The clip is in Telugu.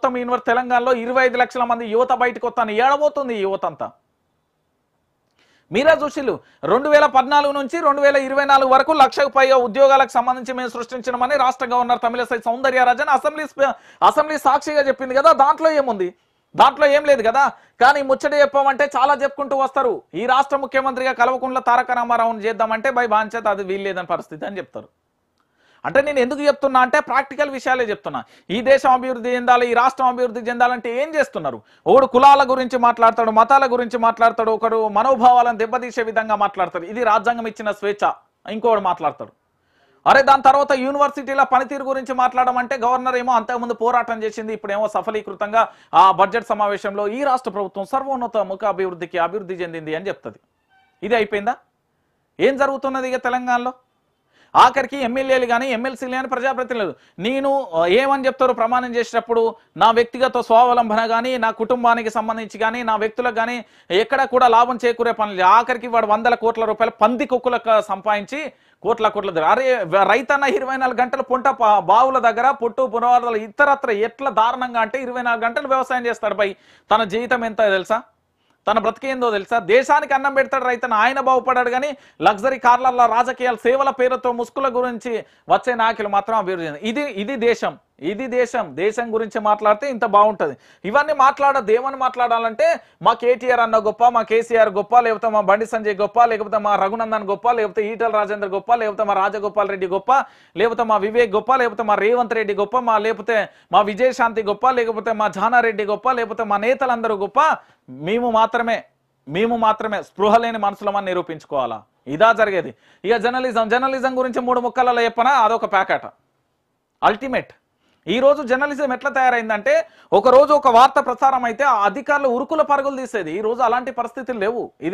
మొత్తం యూనివర్ తెలంగాణలో ఇరవై ఐదు లక్షల మంది యువత బయటకు వస్తాను ఏడబోతుంది యువత అంతా మీరా జోషిలు రెండు వేల పద్నాలుగు నుంచి రెండు వేల ఇరవై నాలుగు వరకు లక్షకు పైగా ఉద్యోగాలకు సంబంధించి మేము సృష్టించమని రాష్ట్ర governor Tamilisai Soundararajan assembly assembly సాక్షిగా చెప్పింది కదా దాంట్లో ఏముంది దాంట్లో ఏం లేదు కదా కానీ ముచ్చట చెప్పమంటే చాలా చెప్పుకుంటూ వస్తారు ఈ రాష్ట్ర ముఖ్యమంత్రిగా కలవకుండా తారక రామారావును చేద్దామంటే బై బాంచేత అది వీల్లేదని పరిస్థితి అని చెప్తారు అంటే నేను ఎందుకు చెప్తున్నా అంటే ప్రాక్టికల్ విషయాలే చెప్తున్నా ఈ దేశం అభివృద్ధి చెందాలి ఈ రాష్ట్రం అభివృద్ధి చెందాలంటే ఏం చేస్తున్నారు ఒకడు కులాల గురించి మాట్లాడతాడు మతాల గురించి మాట్లాడతాడు ఒకడు మనోభావాలను దెబ్బతీసే విధంగా మాట్లాడతాడు ఇది రాజ్యాంగం ఇచ్చిన స్వేచ్ఛ ఇంకోడు మాట్లాడతాడు అరే దాని తర్వాత యూనివర్సిటీల పనితీరు గురించి మాట్లాడమంటే గవర్నర్ ఏమో అంతకుముందు పోరాటం చేసింది ఇప్పుడేమో సఫలీకృతంగా ఆ బడ్జెట్ సమావేశంలో ఈ రాష్ట్ర ప్రభుత్వం సర్వోన్నత ముఖ అభివృద్ధికి అభివృద్ధి చెందింది అని చెప్తుంది ఇది అయిపోయిందా ఏం జరుగుతున్నది ఇక తెలంగాణలో ఆఖరికి ఎమ్మెల్యేలు కానీ ఎమ్మెల్సీలు కానీ ప్రజాప్రతినిధులు నేను ఏమని చెప్తారు ప్రమాణం చేసేటప్పుడు నా వ్యక్తిగత స్వావలంబన కానీ నా కుటుంబానికి సంబంధించి కానీ నా వ్యక్తులకు కానీ ఎక్కడ కూడా లాభం చేకూరే పనులు ఆఖరికి వాడు వందల కోట్ల రూపాయలు పంది కుక్కులకు సంపాదించి కోట్ల కోట్ల దగ్గర అరే రైతన్న ఇరవై నాలుగు గంటలు పుంట బావుల దగ్గర పొట్టు పునవాదాలు ఇతరత్ర ఎట్లా దారుణంగా అంటే ఇరవై నాలుగు గంటలు వ్యవసాయం చేస్తాడు పై తన జీవితం ఎంత తెలుసా తన బ్రతికేందో తెలుసా దేశానికి అన్నం పెడతాడు రైతన ఆయన బాగుపడాడు కానీ లగ్జరీ కార్లల్లో రాజకీయాలు సేవల పేరుతో ముసుకుల గురించి వచ్చే నాయకులు మాత్రం అభివృద్ధి ఇది ఇది దేశం ఇది దేశం దేశం గురించి మాట్లాడితే ఇంత బాగుంటుంది ఇవన్నీ మాట్లాడ దేవని మాట్లాడాలంటే మా కేటీఆర్ అన్న గొప్ప మా కేసీఆర్ గొప్ప లేకపోతే మా బండి సంజయ్ గొప్ప లేకపోతే మా రఘునందన్ గొప్ప లేకపోతే ఈటల రాజేంద్ర గొప్ప లేకపోతే మా రాజగోపాల్ రెడ్డి గొప్ప లేకపోతే మా వివేక్ గొప్ప లేకపోతే మా రేవంత్ రెడ్డి గొప్ప మా లేకపోతే మా విజయశాంతి గొప్ప లేకపోతే మా జానారెడ్డి గొప్ప లేకపోతే మా నేతలందరూ గొప్ప మేము మాత్రమే మేము మాత్రమే స్పృహ లేని మనసులమని నిరూపించుకోవాలా ఇదా జరిగేది ఇక జర్నలిజం జర్నలిజం గురించి మూడు ముక్కలలో చెప్పనా అదొక ప్యాకెట్ అల్టిమేట్ ఈరోజు జర్నలిజం ఎట్లా తయారైందంటే ఒకరోజు ఒక వార్త ప్రసారం అయితే అధికారులు ఉరుకుల పరుగులు తీసేది ఈరోజు అలాంటి పరిస్థితులు లేవు